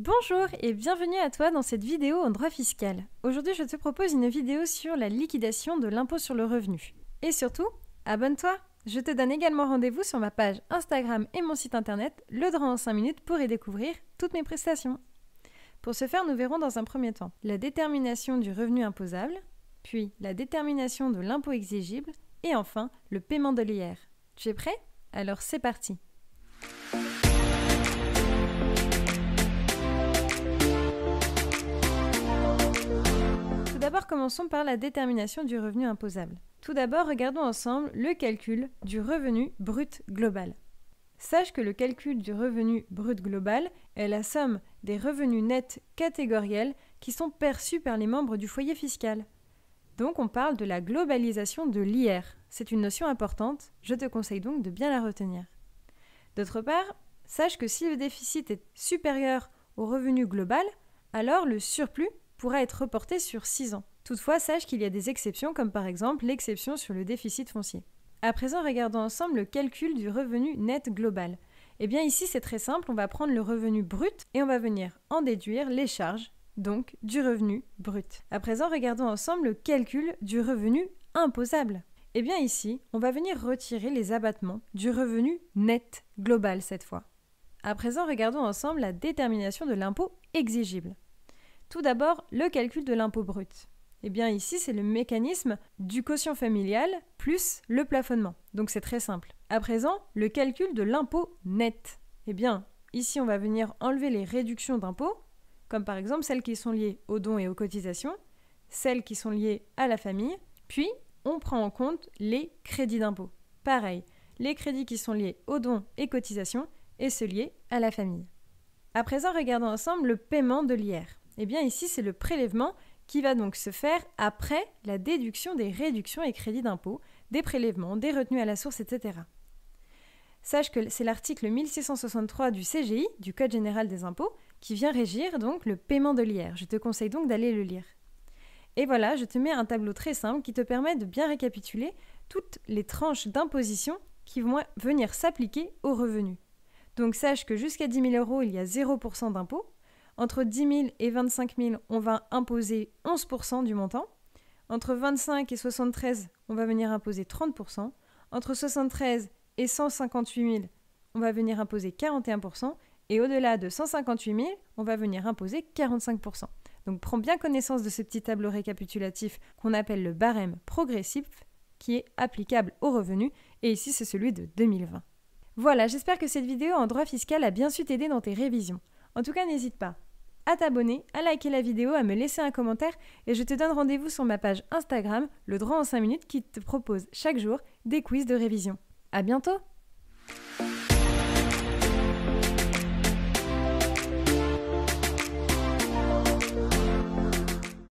Bonjour et bienvenue à toi dans cette vidéo en droit fiscal. Aujourd'hui je te propose une vidéo sur la liquidation de l'impôt sur le revenu. Et surtout, abonne-toi Je te donne également rendez-vous sur ma page Instagram et mon site internet Le droit en 5 minutes pour y découvrir toutes mes prestations. Pour ce faire, nous verrons dans un premier temps la détermination du revenu imposable, puis la détermination de l'impôt exigible et enfin le paiement de l'IR. Tu es prêt Alors c'est parti D'abord, commençons par la détermination du revenu imposable. Tout d'abord, regardons ensemble le calcul du revenu brut global. Sache que le calcul du revenu brut global est la somme des revenus nets catégoriels qui sont perçus par les membres du foyer fiscal. Donc on parle de la globalisation de l'IR. C'est une notion importante, je te conseille donc de bien la retenir. D'autre part, sache que si le déficit est supérieur au revenu global, alors le surplus pourra être reporté sur 6 ans. Toutefois, sache qu'il y a des exceptions, comme par exemple l'exception sur le déficit foncier. À présent, regardons ensemble le calcul du revenu net global. Eh bien ici, c'est très simple, on va prendre le revenu brut et on va venir en déduire les charges, donc du revenu brut. À présent, regardons ensemble le calcul du revenu imposable. Eh bien ici, on va venir retirer les abattements du revenu net global cette fois. À présent, regardons ensemble la détermination de l'impôt exigible. Tout d'abord, le calcul de l'impôt brut. Eh bien ici, c'est le mécanisme du quotient familial plus le plafonnement. Donc c'est très simple. À présent, le calcul de l'impôt net. Eh bien, ici, on va venir enlever les réductions d'impôts, comme par exemple celles qui sont liées aux dons et aux cotisations, celles qui sont liées à la famille, puis on prend en compte les crédits d'impôt. Pareil, les crédits qui sont liés aux dons et cotisations et ceux liés à la famille. À présent, regardons ensemble le paiement de l'IR. Eh bien ici, c'est le prélèvement qui va donc se faire après la déduction des réductions et crédits d'impôt, des prélèvements, des retenues à la source, etc. Sache que c'est l'article 1663 du CGI, du Code général des impôts, qui vient régir donc le paiement de l'IR. Je te conseille donc d'aller le lire. Et voilà, je te mets un tableau très simple qui te permet de bien récapituler toutes les tranches d'imposition qui vont venir s'appliquer aux revenus. Donc sache que jusqu'à 10 000 euros, il y a 0% d'impôt, entre 10 000 et 25 000, on va imposer 11 du montant. Entre 25 et 73, on va venir imposer 30 Entre 73 et 158 000, on va venir imposer 41 et au-delà de 158 000, on va venir imposer 45 Donc prends bien connaissance de ce petit tableau récapitulatif qu'on appelle le barème progressif qui est applicable aux revenus et ici c'est celui de 2020. Voilà, j'espère que cette vidéo en droit fiscal a bien su t'aider dans tes révisions. En tout cas, n'hésite pas à t'abonner, à liker la vidéo, à me laisser un commentaire et je te donne rendez-vous sur ma page Instagram, le droit en 5 minutes, qui te propose chaque jour des quiz de révision. À bientôt!